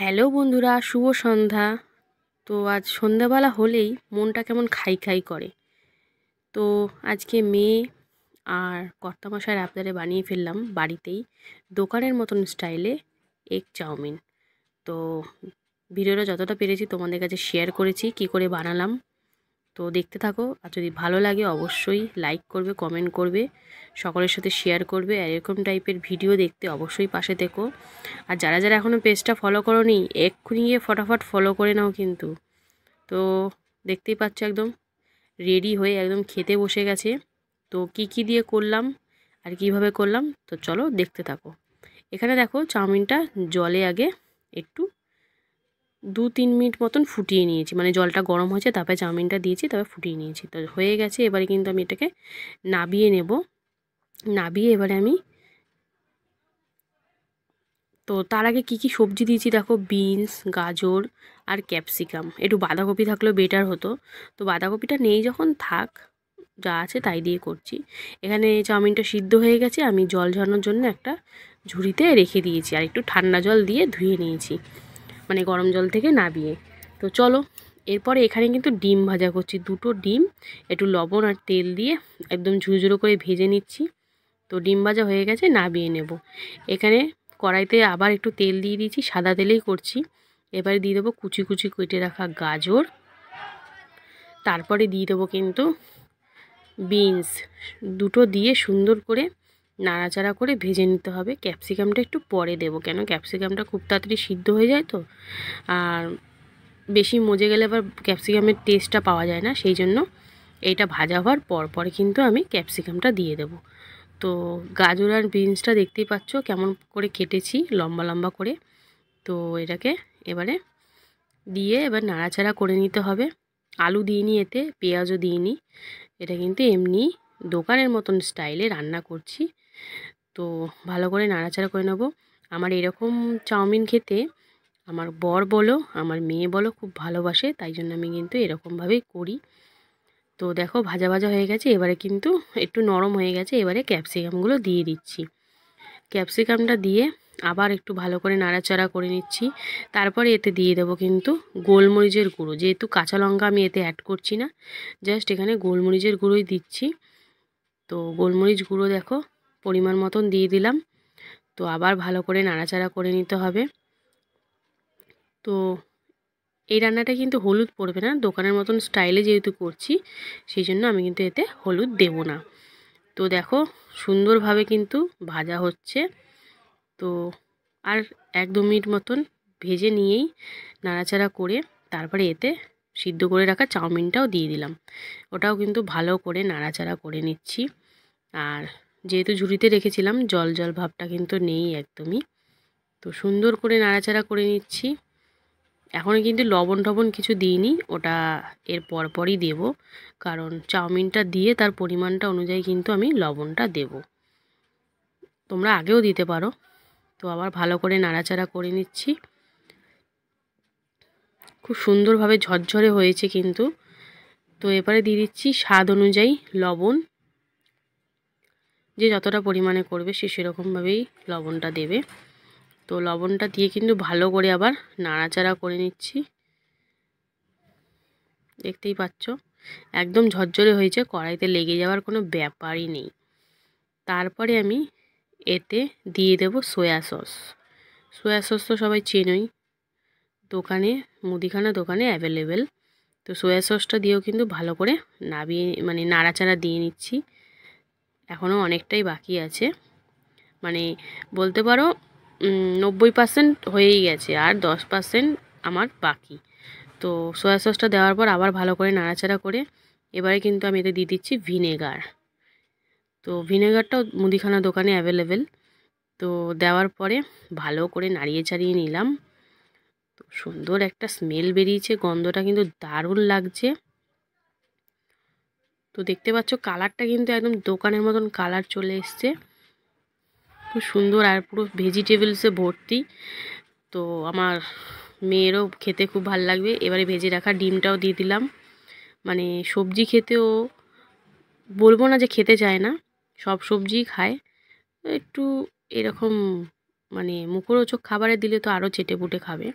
hello বন্ধুরা শুভ সন্ধ্যা তো আজ সন্ধ্যাবেলা হলেই মনটা কেমন খাই খাই করে তো আজকে মেয়ে আর মশাই আপনারে বানিয়ে ফেললাম বাড়িতেই দোকানের মতন স্টাইলে এগ চাউমিন তো ভিডিওটা যতটা পেরেছি তোমাদের কাছে শেয়ার করেছি কি করে বানালাম তো দেখতে থাকো আর যদি ভালো লাগে অবশ্যই লাইক করবে কমেন্ট করবে সকলের সাথে শেয়ার করবে আর এরকম টাইপের ভিডিও দেখতে অবশ্যই পাশে থেকো আর যারা যারা এখনও পেজটা ফলো করো নি এক্ষুনি গিয়ে ফটাফট ফলো করে নাও কিন্তু তো দেখতেই পাচ্ছ একদম রেডি হয়ে একদম খেতে বসে গেছে তো কি কি দিয়ে করলাম আর কিভাবে করলাম তো চলো দেখতে থাকো এখানে দেখো চাউমিনটা জলে আগে একটু দু তিন মিনিট মতন ফুটিয়ে নিয়েছি মানে জলটা গরম হয়েছে তারপরে চাউমিনটা দিয়েছি তারপরে ফুটিয়ে নিয়েছি তো হয়ে গেছে এবারে কিন্তু আমি এটাকে নাবিয়ে নেব নাবিয়ে এবারে আমি তো তার আগে কি কি সবজি দিয়েছি দেখো বিনস গাজর আর ক্যাপসিকাম একটু বাঁধাকপি থাকলেও বেটার হতো তো বাঁধাকপিটা নেই যখন থাক যা আছে তাই দিয়ে করছি এখানে চাউমিনটা সিদ্ধ হয়ে গেছে আমি জল ঝরানোর জন্য একটা ঝুড়িতে রেখে দিয়েছি আর একটু ঠান্ডা জল দিয়ে ধুয়ে নিয়েছি মানে গরম জল থেকে নাবিয়ে তো চলো এরপরে এখানে কিন্তু ডিম ভাজা করছি দুটো ডিম একটু লবণ আর তেল দিয়ে একদম ঝুরঝুরো করে ভেজে নিচ্ছি তো ডিম ভাজা হয়ে গেছে নাবিয়ে নেব এখানে কড়াইতে আবার একটু তেল দিয়ে দিচ্ছি সাদা তেলেই করছি এবারে দিয়ে দেবো কুচি কুচি কেটে রাখা গাজর তারপরে দিয়ে দেবো কিন্তু বিনস দুটো দিয়ে সুন্দর করে নাড়াচাড়া করে ভেজে নিতে হবে ক্যাপসিকামটা একটু পরে দেব কেন ক্যাপসিকামটা খুব তাড়াতাড়ি সিদ্ধ হয়ে যায় তো আর বেশি মজে গেলে আবার ক্যাপসিকামের টেস্টটা পাওয়া যায় না সেই জন্য এটা ভাজা হওয়ার পর পরে কিন্তু আমি ক্যাপসিকামটা দিয়ে দেব তো গাজর আর বিনসটা দেখতেই পাচ্ছ কেমন করে কেটেছি লম্বা লম্বা করে তো এটাকে এবারে দিয়ে এবার নাড়াচাড়া করে নিতে হবে আলু দিইনি এতে পেঁয়াজও দিইনি এটা কিন্তু এমনি দোকানের মতন স্টাইলে রান্না করছি তো ভালো করে নাড়াচাড়া করে নেব আমার এরকম চাউমিন খেতে আমার বর বলো আমার মেয়ে বলো খুব ভালোবাসে তাই জন্য আমি কিন্তু এরকমভাবেই করি তো দেখো ভাজা ভাজা হয়ে গেছে এবারে কিন্তু একটু নরম হয়ে গেছে এবারে ক্যাপসিকামগুলো দিয়ে দিচ্ছি ক্যাপসিকামটা দিয়ে আবার একটু ভালো করে নাড়াচাড়া করে নিচ্ছি তারপরে এতে দিয়ে দেব কিন্তু গোলমরিচের গুঁড়ো যেহেতু কাঁচা লঙ্কা আমি এতে অ্যাড করছি না জাস্ট এখানে গোলমরিচের গুঁড়োই দিচ্ছি তো গোলমরিচ গুঁড়ো দেখো পরিমাণ মতন দিয়ে দিলাম তো আবার ভালো করে নাড়াচাড়া করে নিতে হবে তো এই রান্নাটা কিন্তু হলুদ পড়বে না দোকানের মতন স্টাইলে যেহেতু করছি সেই জন্য আমি কিন্তু এতে হলুদ দেব না তো দেখো সুন্দরভাবে কিন্তু ভাজা হচ্ছে তো আর এক দু মিনিট মতন ভেজে নিয়েই নাড়াচাড়া করে তারপরে এতে সিদ্ধ করে রাখা চাউমিনটাও দিয়ে দিলাম ওটাও কিন্তু ভালো করে নাড়াচাড়া করে নিচ্ছি আর যেহেতু ঝুড়িতে রেখেছিলাম জল জল ভাবটা কিন্তু নেই একদমই তো সুন্দর করে নাড়াচাড়া করে নিচ্ছি এখন কিন্তু লবণ টবণ কিছু দিইনি ওটা এর পরপরই দেব কারণ চাউমিনটা দিয়ে তার পরিমাণটা অনুযায়ী কিন্তু আমি লবণটা দেব তোমরা আগেও দিতে পারো তো আবার ভালো করে নাড়াচাড়া করে নিচ্ছি খুব সুন্দরভাবে ঝরঝরে হয়েছে কিন্তু তো এবারে দিয়ে দিচ্ছি স্বাদ অনুযায়ী লবণ যে যতটা পরিমাণে করবে সে সেরকমভাবেই লবণটা দেবে তো লবণটা দিয়ে কিন্তু ভালো করে আবার নাড়াচাড়া করে নিচ্ছি দেখতেই পাচ্ছ একদম ঝরঝরে হয়েছে কড়াইতে লেগে যাওয়ার কোনো ব্যাপারই নেই তারপরে আমি এতে দিয়ে দেব সয়া সস সয়া সস তো সবাই চেনই দোকানে মুদিখানা দোকানে অ্যাভেলেবেল তো সোয়া সসটা দিয়েও কিন্তু ভালো করে নাবিয়ে মানে নাড়াচাড়া দিয়ে নিচ্ছি এখনও অনেকটাই বাকি আছে মানে বলতে পারো নব্বই পার্সেন্ট হয়েই গেছে আর দশ পার্সেন্ট আমার বাকি তো সোয়া সসটা দেওয়ার পর আবার ভালো করে নাড়াচাড়া করে এবারে কিন্তু আমি এতে দিয়ে দিচ্ছি ভিনেগার তো ভিনেগারটাও মুদিখানা দোকানে অ্যাভেলেবেল তো দেওয়ার পরে ভালো করে নাড়িয়ে চাড়িয়ে নিলাম তো সুন্দর একটা স্মেল বেরিয়েছে গন্ধটা কিন্তু দারুণ লাগছে তো দেখতে পাচ্ছ কালারটা কিন্তু একদম দোকানের মতন কালার চলে এসছে খুব সুন্দর আর পুরো ভেজিটেবলসে ভর্তি তো আমার মেয়েরও খেতে খুব ভাল লাগবে এবারে ভেজে রাখা ডিমটাও দিয়ে দিলাম মানে সবজি খেতেও বলবো না যে খেতে চায় না সব সবজিই খায় একটু এরকম মানে মুখরোচক খাবারে দিলে তো আরও চেটে বুটে খাবে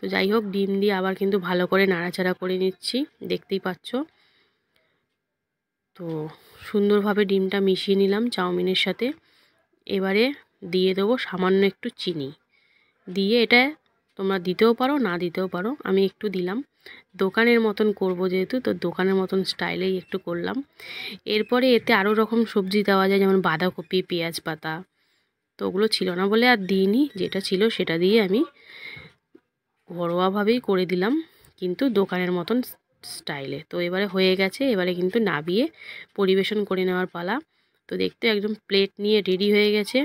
তো যাই হোক ডিম দিয়ে আবার কিন্তু ভালো করে নাড়াচাড়া করে নিচ্ছি দেখতেই পাচ্ছ তো সুন্দরভাবে ডিমটা মিশিয়ে নিলাম চাউমিনের সাথে এবারে দিয়ে দেবো সামান্য একটু চিনি দিয়ে এটা তোমরা দিতেও পারো না দিতেও পারো আমি একটু দিলাম দোকানের মতন করব যেহেতু তো দোকানের মতন স্টাইলেই একটু করলাম এরপরে এতে আরও রকম সবজি দেওয়া যায় যেমন বাঁধাকপি পেঁয়াজ পাতা তো ওগুলো ছিল না বলে আর দিইনি যেটা ছিল সেটা দিয়ে আমি ঘরোয়াভাবেই করে দিলাম কিন্তু দোকানের মতন স্টাইলে তো এবারে হয়ে গেছে এবারে কিন্তু নাবিয়ে পরিবেশন করে নেওয়ার পালা তো দেখতে একদম প্লেট নিয়ে রেডি হয়ে গেছে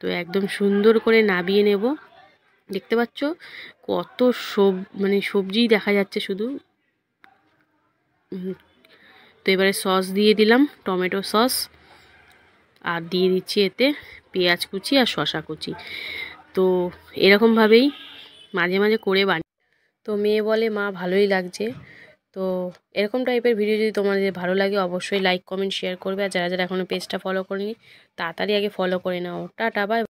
তো একদম সুন্দর করে নাবিয়ে নেব দেখতে পাচ্ছ কত সব মানে সবজি দেখা যাচ্ছে শুধু তো এবারে সস দিয়ে দিলাম টমেটো সস আর দিয়ে দিচ্ছি এতে পেঁয়াজ কুচি আর শশা কুচি তো এরকমভাবেই মাঝে মাঝে করে বানি তো মেয়ে বলে মা ভালোই লাগছে তো এরকম টাইপের ভিডিও যদি তোমাদের ভালো লাগে অবশ্যই লাইক কমেন্ট শেয়ার করবে আর যারা যারা এখনও পেজটা ফলো করেনি তাড়াতাড়ি আগে ফলো করে নাও টাটা বাই